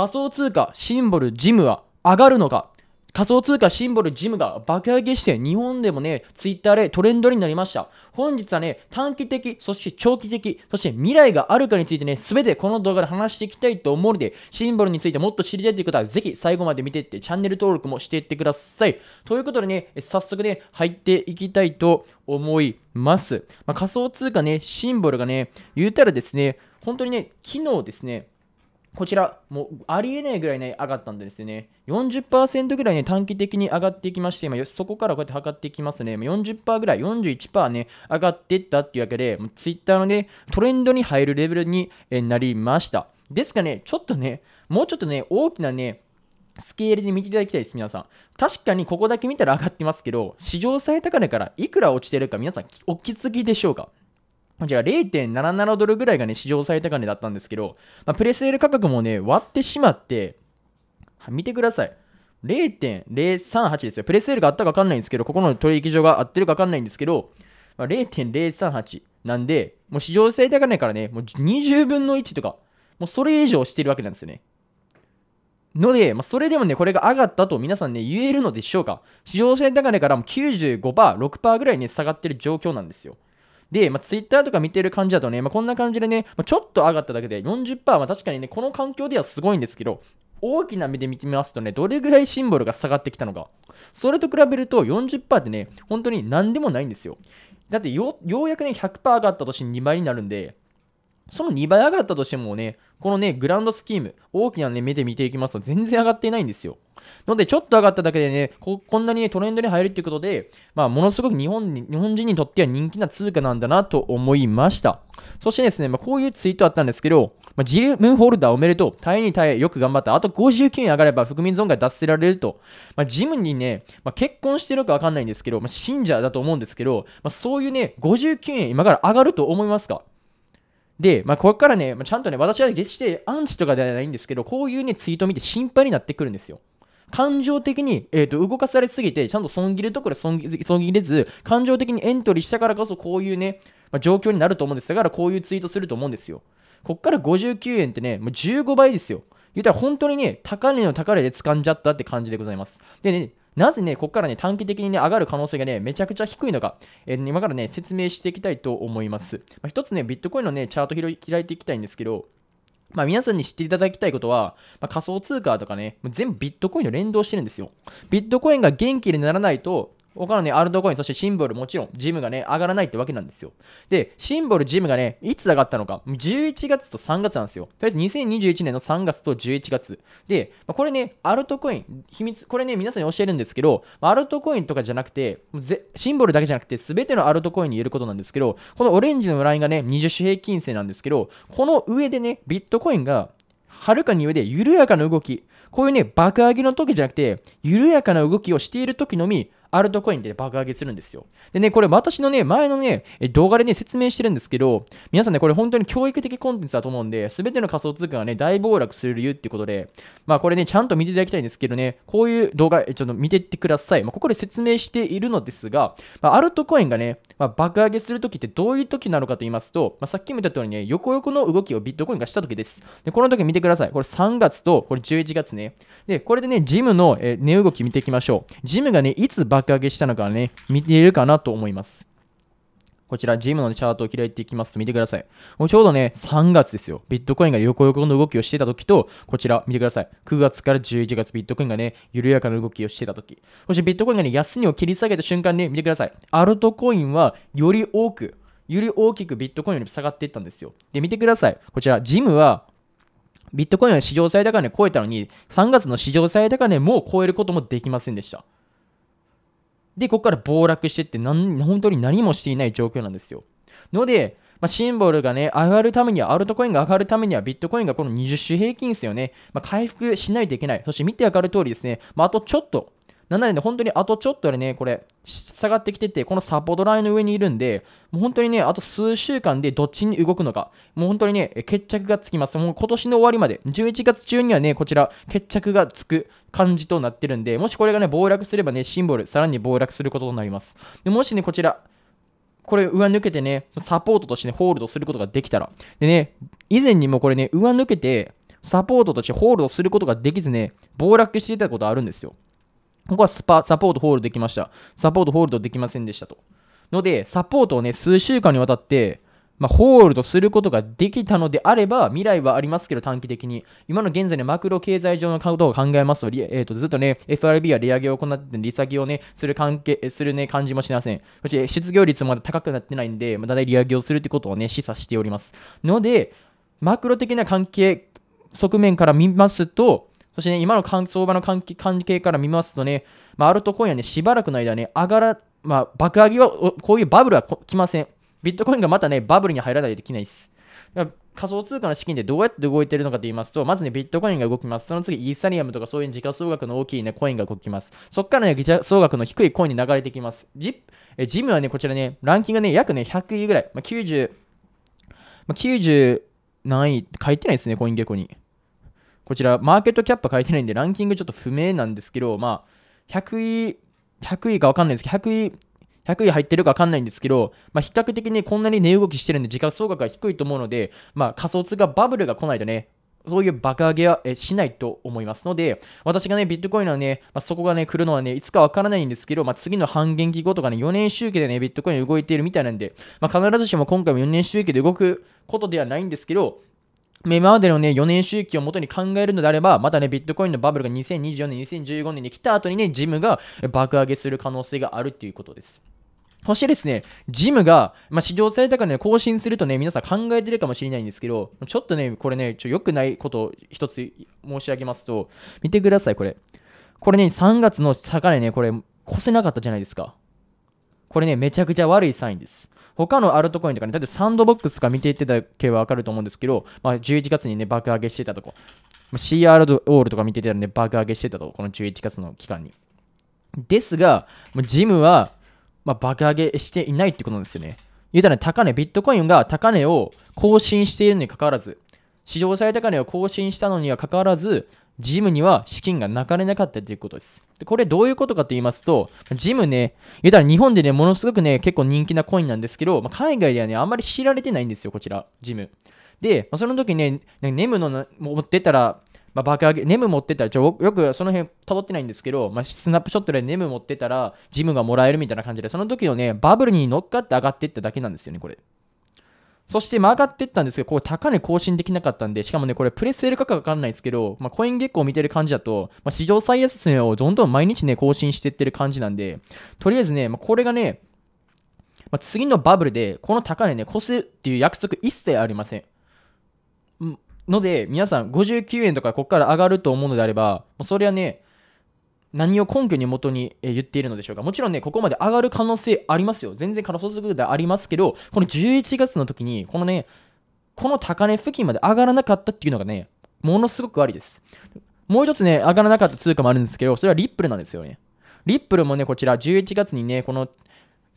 仮想通貨シンボルジムは上がるのか仮想通貨シンボルジムが爆上げして日本でもね、ツイッターでトレンドになりました。本日はね、短期的、そして長期的、そして未来があるかについてね、すべてこの動画で話していきたいと思うので、シンボルについてもっと知りたいという方はぜひ最後まで見ていって、チャンネル登録もしていってください。ということでね、早速ね、入っていきたいと思います。まあ、仮想通貨ね、シンボルがね、言うたらですね、本当にね、昨日ですね、こちら、もうありえないぐらいね、上がったんですよね。40%ぐらいね、短期的に上がっていきまして、今そこからこうやって測っていきますね。40%ぐらい、41%ね、上がっていったっていうわけで、Twitter のね、トレンドに入るレベルになりました。ですがね、ちょっとね、もうちょっとね、大きなね、スケールで見ていただきたいです、皆さん。確かにここだけ見たら上がってますけど、史上最高値からいくら落ちてるか皆さんお気づきでしょうかこちら0.77ドルぐらいがね、市場最高値だったんですけど、まあ、プレセール価格もね、割ってしまって、見てください。0.038ですよ。プレセールがあったか分かんないんですけど、ここの取引所が合ってるか分かんないんですけど、まあ、0.038なんで、もう市場最高値からね、もう20分の1とか、もうそれ以上してるわけなんですよね。ので、まあ、それでもね、これが上がったと皆さんね、言えるのでしょうか。市場最高値からも95%、6%ぐらいね、下がってる状況なんですよ。で、まあ、Twitter とか見てる感じだとね、まあ、こんな感じでね、まあ、ちょっと上がっただけで40%は確かにね、この環境ではすごいんですけど、大きな目で見てみますとね、どれぐらいシンボルが下がってきたのか。それと比べると40%ってね、本当に何でもないんですよ。だってようやくね、100%上がった年に2倍になるんで、その2倍上がったとしてもね、このね、グランドスキーム、大きなね、目で見ていきますと全然上がっていないんですよ。ので、ちょっと上がっただけでね、こんなに、ね、トレンドに入るっていうことで、まあ、ものすごく日本に日本人にとっては人気な通貨なんだなと思いました。そしてですね、まあ、こういうツイートあったんですけど、まあ、ジムーンホルダーおめでとう。耐えに耐え、よく頑張った。あと59円上がれば、含み損害脱せられると。まあ、ジムにね、まあ、結婚してるかわかんないんですけど、まあ、信者だと思うんですけど、まあ、そういうね、59円今から上がると思いますかで、まあ、ここからね、まあ、ちゃんとね、私は決してアンチとかではないんですけど、こういうね、ツイートを見て心配になってくるんですよ。感情的に、えー、と動かされすぎて、ちゃんと損切るところ損切れず、感情的にエントリーしたからこそ、こういうね、まあ、状況になると思うんですだから、こういうツイートすると思うんですよ。こっから59円ってね、もう15倍ですよ。言ったら本当にね、高値の高値で掴んじゃったって感じでございます。でね、なぜね、ここからね、短期的にね、上がる可能性がね、めちゃくちゃ低いのか、えー、今からね、説明していきたいと思います。まあ、一つね、ビットコインのね、チャート開いていきたいんですけど、まあ皆さんに知っていただきたいことは、まあ、仮想通貨とかね、全部ビットコインと連動してるんですよ。ビットコインが元気にならないと、他のね、アルトコイン、そしてシンボル、もちろん、ジムがね、上がらないってわけなんですよ。で、シンボル、ジムがね、いつ上がったのか、11月と3月なんですよ。とりあえず2021年の3月と11月。で、まあ、これね、アルトコイン、秘密、これね、皆さんに教えるんですけど、まあ、アルトコインとかじゃなくて、シンボルだけじゃなくて、すべてのアルトコインに言えることなんですけど、このオレンジのラインがね、20種平均線なんですけど、この上でね、ビットコインが、はるかに上で緩やかな動き、こういうね、爆上げの時じゃなくて、緩やかな動きをしている時のみ、アルトコインで爆上げするんですよ。でね、これ私のね、前のね、動画でね、説明してるんですけど、皆さんね、これ本当に教育的コンテンツだと思うんで、すべての仮想通貨がね、大暴落する理由っていうことで、まあこれね、ちゃんと見ていただきたいんですけどね、こういう動画、ちょっと見ていってください。まあ、ここで説明しているのですが、まあ、アルトコインがね、まあ、爆上げするときってどういうときなのかと言いますと、まあ、さっきも言った通りね、横横の動きをビットコインがしたときです。で、この時見てください。これ3月と、これ11月ね。で、これでね、ジムの、えー、値動き見ていきましょう。ジムがね、いつ爆格上げしたのかね、見ているかなと思います。こちら、ジムのチャートを開いていきます。見てください。もうちょうどね、3月ですよ。ビットコインが横横の動きをしてた時と、こちら、見てください。9月から11月、ビットコインがね、緩やかな動きをしてた時。そして、ビットコインがね、安値を切り下げた瞬間ね、見てください。アルトコインは、より多く、より大きくビットコインより下がっていったんですよ。で、見てください。こちら、ジムは、ビットコインは史上最高値超えたのに、3月の市場最高値も超えることもできませんでした。で、ここから暴落してって何、本当に何もしていない状況なんですよ。ので、まあ、シンボルがね、上がるためには、アルトコインが上がるためには、ビットコインがこの20種平均ですよね、まあ、回復しないといけない。そして見てわかる通りですね、まあ、あとちょっとなのでね、本当にあとちょっとでね、これ、下がってきてて、このサポートラインの上にいるんで、もう本当にね、あと数週間でどっちに動くのか、もう本当にね、決着がつきます。もう今年の終わりまで、11月中にはね、こちら、決着がつく感じとなってるんで、もしこれがね、暴落すればね、シンボル、さらに暴落することとなります。でもしね、こちら、これ上抜けてね、サポートとして、ね、ホールドすることができたら。でね、以前にもこれね、上抜けて、サポートとしてホールドすることができずね、暴落していたことあるんですよ。ここはスパサポートホールできました。サポートホールドできませんでしたと。ので、サポートをね、数週間にわたって、まあ、ホールドすることができたのであれば、未来はありますけど、短期的に。今の現在のマクロ経済上のことを考えますと、えー、とずっとね、FRB は利上げを行って、利下げをね、する関係、するね、感じもしません。そして、失業率もまだ高くなってないんで、まだ利上げをするってことをね、示唆しております。ので、マクロ的な関係、側面から見ますと、そしてね、今の相場の関係から見ますとね、まあ、アルトコインはね、しばらくの間ね、上がら、まあ、爆上げは、こういうバブルは来ません。ビットコインがまたね、バブルに入らないとできないです。仮想通貨の資金でどうやって動いてるのかと言いますと、まずね、ビットコインが動きます。その次、イーサリアムとかそういう時価総額の大きいね、コインが動きます。そこからね、時価総額の低いコインに流れてきます。ジえジムはね、こちらね、ランキングね、約ね、100位ぐらい、まあ、90、まあ、90何位って書いてないですね、コインゲコに。こちら、マーケットキャップ書いてないんで、ランキングちょっと不明なんですけど、まあ、100位、100位か分かんないですけど、100位、100位入ってるか分かんないんですけど、まあ、比較的ね、こんなに値動きしてるんで、時価総額が低いと思うので、まあ、仮想通貨バブルが来ないとね、そういう爆上げはしないと思いますので、私がね、ビットコインのね、まあ、そこがね、来るのはね、いつかわからないんですけど、まあ、次の半減期後とかね、4年周期でね、ビットコイン動いているみたいなんで、まあ、必ずしも今回も4年周期で動くことではないんですけど、今までのね、4年周期をもとに考えるのであれば、またね、ビットコインのバブルが2024年、2015年に来た後にね、ジムが爆上げする可能性があるっていうことです。そしてですね、ジムが、まあ、市場されからね、更新するとね、皆さん考えてるかもしれないんですけど、ちょっとね、これね、ちょ良くないことを一つ申し上げますと、見てください、これ。これね、3月の高値ね、これ、越せなかったじゃないですか。これね、めちゃくちゃ悪いサインです。他のアルトコインとかね、例えばサンドボックスとか見ていってた系はわかると思うんですけど、まあ、11月にね、爆上げしてたとこ、まあ、CR オールとか見てたらね、爆上げしてたとこ、この11月の期間に。ですが、ジムは、まあ、爆上げしていないってことなんですよね。言うたら、高値、ビットコインが高値を更新しているにかかわらず、市場最高値を更新したのにはかかわらず、ジムには資金が流れなかったということです。でこれどういうことかと言いますと、ジムね、言うたら日本でね、ものすごくね、結構人気なコインなんですけど、まあ、海外ではね、あんまり知られてないんですよ、こちら、ジム。で、まあ、その時ね、ネムの持ってたら、まあ、爆上げ、ネム持ってたら、ちょよくその辺たどってないんですけど、まあ、スナップショットでネム持ってたら、ジムがもらえるみたいな感じで、その時のね、バブルに乗っかって上がっていっただけなんですよね、これ。そして曲がってったんですけど、これ高値更新できなかったんで、しかもね、これプレスール価格わかんないですけど、まあ、コイン月光見てる感じだと、まあ、史上最安値をどんどん毎日ね、更新してってる感じなんで、とりあえずね、まあ、これがね、まあ、次のバブルで、この高値ね、越すっていう約束一切ありません。ので、皆さん59円とかここから上がると思うのであれば、それはね、何を根拠に元に言っているのでしょうか。もちろんね、ここまで上がる可能性ありますよ。全然可能性でありますけど、この11月の時に、このね、この高値付近まで上がらなかったっていうのがね、ものすごくありです。もう一つね、上がらなかった通貨もあるんですけど、それはリップルなんですよね。リップルもね、こちら11月にね、この、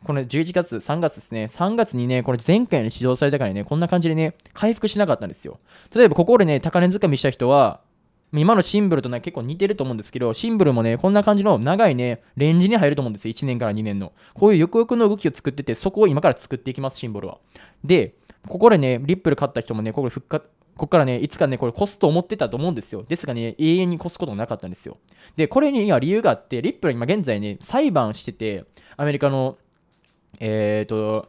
この11月、3月ですね、3月にね、これ前回の市場最高値ね、こんな感じでね、回復しなかったんですよ。例えばここでね、高値掴みした人は、今のシンブルとね、結構似てると思うんですけど、シンブルもね、こんな感じの長いね、レンジに入ると思うんですよ。1年から2年の。こういうよくよくの動きを作ってて、そこを今から作っていきます、シンボルは。で、ここでね、リップル買った人もね、ここで復活、ここからね、いつかね、これコスト思ってたと思うんですよ。ですがね、永遠に越すことがなかったんですよ。で、これには理由があって、リップル今現在ね、裁判してて、アメリカの、えっ、と、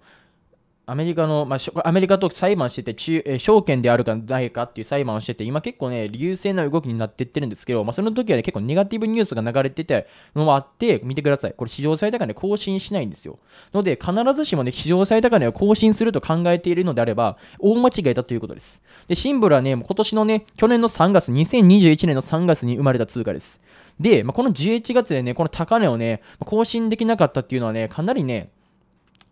アメリカの、まあ、アメリカと裁判してて中、えー、証券であるかないかっていう裁判をしてて、今結構ね、優勢な動きになってってるんですけど、まあ、その時はね、結構ネガティブニュースが流れてて、のもあって、見てください。これ、史上最高値更新しないんですよ。ので、必ずしもね、史上最高値を更新すると考えているのであれば、大間違いだということです。で、シンボルはね、今年のね、去年の3月、2021年の3月に生まれた通貨です。で、まあ、この11月でね、この高値をね、更新できなかったっていうのはね、かなりね、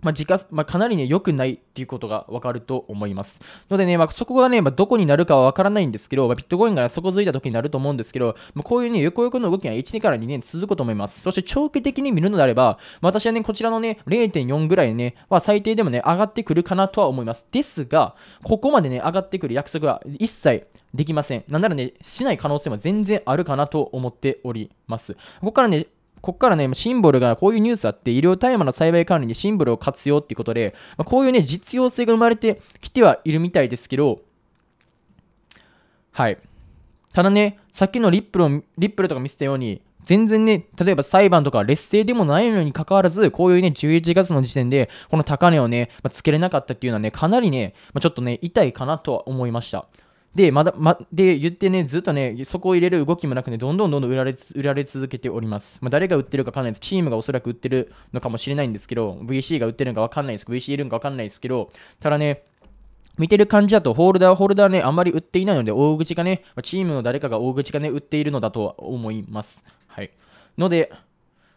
まあ、時まあ、かなりね、良くないっていうことがわかると思います。のでね、まあ、そこがね、まあ、どこになるかはわからないんですけど、まあ、ビットコインが底づいた時になると思うんですけど、まあ、こういうね、横横の動きが1年から2年続くと思います。そして長期的に見るのであれば、まあ、私はね、こちらのね、0.4ぐらいね、ま最低でもね、上がってくるかなとは思います。ですが、ここまでね、上がってくる約束は一切できません。なんならね、しない可能性も全然あるかなと思っております。ここからね、ここからね、シンボルがこういうニュースあって、医療大麻の栽培管理にシンボルを活用っていうことで、まあ、こういうね、実用性が生まれてきてはいるみたいですけど、はい。ただね、さっきのリップルリップルとか見せたように、全然ね、例えば裁判とか劣勢でもないのに関わらず、こういうね、11月の時点で、この高値をね、まあ、つけれなかったっていうのはね、かなりね、まあ、ちょっとね、痛いかなとは思いました。で、まだ、ま、で、言ってね、ずっとね、そこを入れる動きもなくね、どんどんどんどん売られ売られ続けております。まあ、誰が売ってるか分かんないです。チームがおそらく売ってるのかもしれないんですけど、VC が売ってるのか分かんないです。VC いるのか分かんないですけど、ただね、見てる感じだと、ホールダー、ホルダーね、あんまり売っていないので、大口がね、チームの誰かが大口がね、売っているのだとは思います。はい。ので、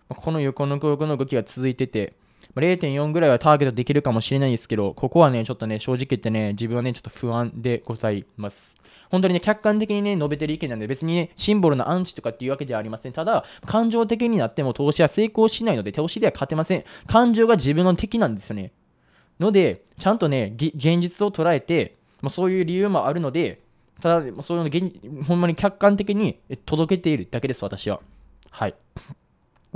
この横の横の動きが続いてて、0.4ぐらいはターゲットできるかもしれないですけど、ここはね、ちょっとね、正直言ってね、自分はね、ちょっと不安でございます。本当にね、客観的にね、述べてる意見なんで、別にね、シンボルのアンチとかっていうわけではありません。ただ、感情的になっても投資は成功しないので、投資では勝てません。感情が自分の敵なんですよね。ので、ちゃんとね、現実を捉えて、まあ、そういう理由もあるので、ただ、そういうの、ほんまに客観的に届けているだけです、私は。はい。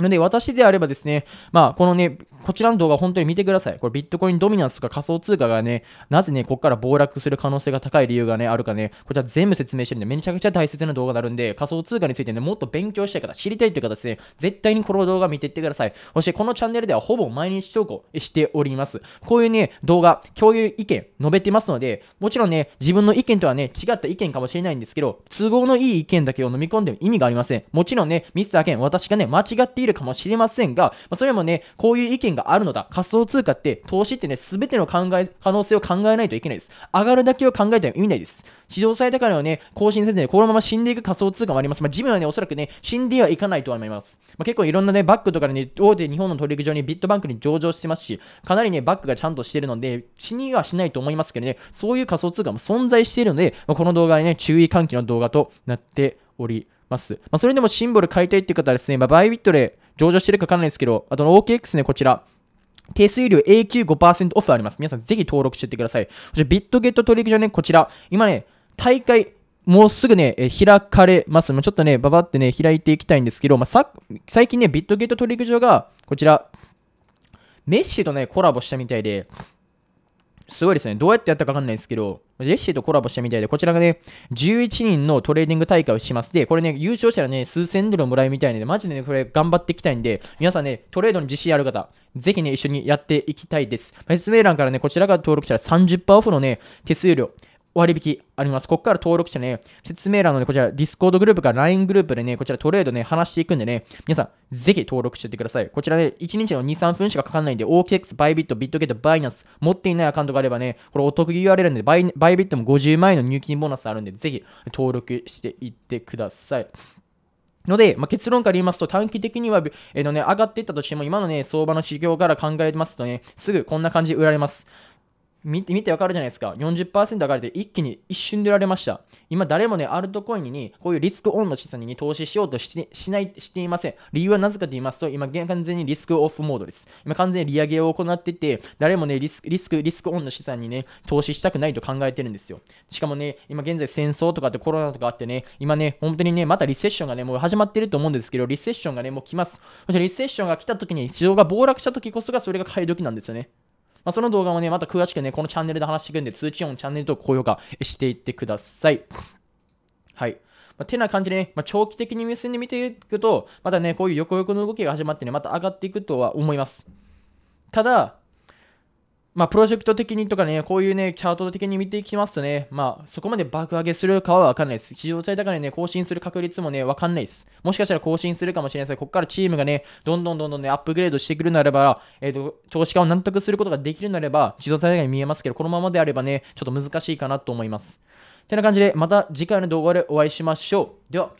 ので、私であればですね、まあ、このね、こちらの動画本当に見てください。これビットコインドミナンスとか仮想通貨がね、なぜね、ここから暴落する可能性が高い理由がね、あるかね、こちら全部説明してるんで、めちゃくちゃ大切な動画になるんで、仮想通貨についてね、もっと勉強したい方、知りたいという方ですね、絶対にこの動画見ていってください。そして、このチャンネルではほぼ毎日投稿しております。こういうね、動画、共有意見、述べてますので、もちろんね、自分の意見とはね、違った意見かもしれないんですけど、都合のいい意見だけを飲み込んでも意味がありません。もちろんね、ミスターケン、私がね、間違っているるかもしれませんが、まあ、それもね、こういう意見があるのだ。仮想通貨って、投資ってね、すべての考え、可能性を考えないといけないです。上がるだけを考えても意味ないです。市場最高値をね、更新せずに、このまま死んでいく仮想通貨もあります。まあ、ジムはね、おそらくね、死んではいかないとは思います。まあ、結構いろんなね、バックとかでね、大手日本の取引所にビットバンクに上場してますし、かなりね、バックがちゃんとしてるので、死にはしないと思いますけどね、そういう仮想通貨も存在しているので、まあ、この動画はね、注意喚起の動画となっております。まあ、それでもシンボル買いたいっていう方はですね、まあ、バイビットで上場してるかわかんないですけど、あとの OKX ね、こちら。手数料永久5%オフあります。皆さんぜひ登録していってください。そしてビットゲット取引所ね、こちら。今ね、大会、もうすぐね、え開かれます。ちょっとね、ばばってね、開いていきたいんですけど、まあ、さ最近ね、ビットゲット取引所が、こちら、メッシとね、コラボしたみたいで、すごいですね。どうやってやったかわかんないですけど、レッシーとコラボしたみたいで、こちらがね、11人のトレーディング大会をします。で、これね、優勝したらね、数千ドルもらえるみたいなので、マジでね、これ頑張っていきたいんで、皆さんね、トレードに自信ある方、ぜひね、一緒にやっていきたいです。説明欄からね、こちらが登録したら30%オフのね、手数料、割引あります。ここから登録してね、説明欄のね、こちら、ディスコードグループか LINE グループでね、こちらトレードね、話していくんでね、皆さん、ぜひ登録していってください。こちらね、1日の2、3分しかかかんないんで、OKX、バイビット、ビットゲット、バイナンス、持っていないアカウントがあればね、これお得言われるんでバイ、バイビットも50万円の入金ボーナスあるんで、ぜひ登録していってください。ので、まあ、結論から言いますと、短期的には、えーのね、上がっていったとしても、今のね、相場の指標から考えますとね、すぐこんな感じで売られます。見て、見てわかるじゃないですか。40%上がれて一気に一瞬でられました。今誰もね、アルトコインに、こういうリスクオンの資産に、投資しようとししない、していません。理由はなぜかと言いますと、今完全にリスクオフモードです。今完全に利上げを行ってて、誰もね、リスク、リスク、リスクオンの資産にね、投資したくないと考えてるんですよ。しかもね、今現在戦争とかってコロナとかあってね、今ね、本当にね、またリセッションがね、もう始まってると思うんですけど、リセッションがね、もう来ます。そしてリセッションが来た時に、市場が暴落した時こそがそれが買い時なんですよね。まあ、その動画もね、また詳しくね、このチャンネルで話していくんで、通知音、チャンネルと高評価していってください。はい。まあ、てな感じでね、まあ、長期的に目線で見ていくと、またね、こういう横横の動きが始まってね、また上がっていくとは思います。ただ、まあ、プロジェクト的にとかね、こういうね、チャート的に見ていきますとね、まあ、そこまで爆上げするかはわかんないです。市場最高値ね、更新する確率もね、わかんないです。もしかしたら更新するかもしれないですが、ここからチームがね、どんどんどんどんね、アップグレードしてくるならば、えっ、ー、と、投資家を納得することができるならば、市場最高値見えますけど、このままであればね、ちょっと難しいかなと思います。てな感じで、また次回の動画でお会いしましょう。では。